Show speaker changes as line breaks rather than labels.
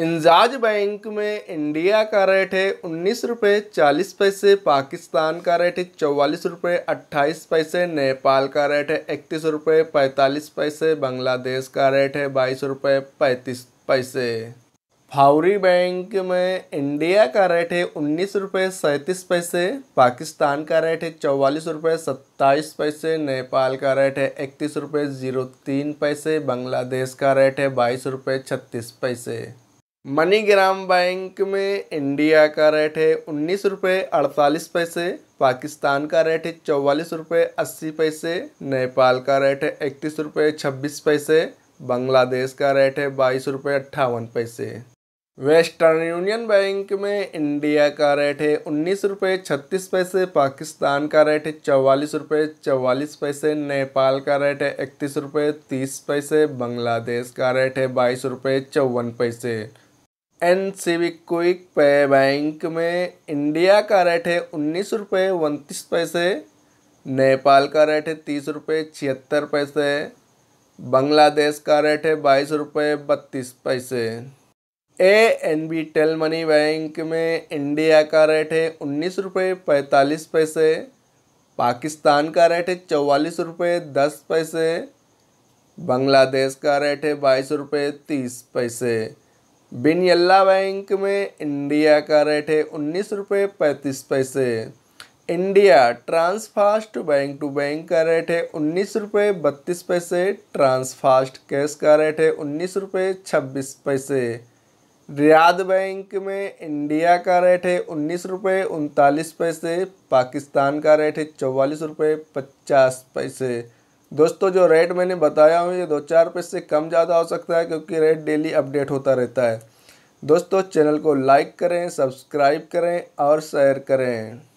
इंजाज bank में India का rate है उन्नीस रुपये चालीस पैसे पाकिस्तान का रेट है चौवालीस रुपये अट्ठाईस पैसे नेपाल का रेट है इकतीस रुपये पैंतालीस पैसे बांग्लादेश का रेट है बाईस रुपये पैंतीस पैसे फावरी बैंक में इंडिया का रेट है उन्नीस रुपये सैंतीस पैसे पाकिस्तान का रेट है चौवालीस रुपये सत्ताईस पैसे नेपाल का रेट है इकतीस रुपये ज़ीरो तीन पैसे बांग्लादेश का रेट है बाईस रुपये छत्तीस पैसे मनीग्राम बैंक में इंडिया का रेट है उन्नीस रुपये अड़तालीस पैसे पाकिस्तान का रेट है चौवालीस रुपये अस्सी पैसे नेपाल का रेट है इकतीस रुपये छब्बीस पैसे बांग्लादेश का रेट है बाईस रुपये अट्ठावन पैसे वेस्टर्न यूनियन बैंक में इंडिया का रेट है उन्नीस रुपये छत्तीस पैसे पाकिस्तान का रेट है चौवालीस रुपये चौवालीस पैसे नेपाल का रेट है इकतीस रुपये तीस पैसे बांग्लादेश का रेट है बाईस रुपये चौवन पैसे N C quick pay bank में इंडिया का रेट है उन्नीस रुपये उनतीस पैसे नेपाल का रेट है तीस रुपये छिहत्तर पैसे बांग्लादेश का रेट है बाईस रुपये बत्तीस पैसे A N B Tel Money bank में इंडिया का रेट है उन्नीस रुपये पैंतालीस पैसे पाकिस्तान का रेट है चौवालीस रुपये दस पैसे बांग्लादेश का रेट है बाईस रुपये तीस पैसे बिनयल्ला बैंक में इंडिया का रेट है उन्नीस रुपये पैंतीस पैसे India Transfast bank to bank का रेट है उन्नीस रुपये बत्तीस पैसे ट्रांसफास्ट कैश का रेट है उन्नीस रुपये छब्बीस पैसे रियाद बैंक में इंडिया का रेट है उन्नीस रुपये उनतालीस पैसे पाकिस्तान का रेट है चौवालीस रुपये पचास पैसे दोस्तों जो रेट मैंने बताया हूँ ये दो चार रुपये से कम ज़्यादा हो सकता है क्योंकि रेट डेली अपडेट होता रहता है दोस्तों चैनल को लाइक करें सब्सक्राइब करें और शेयर करें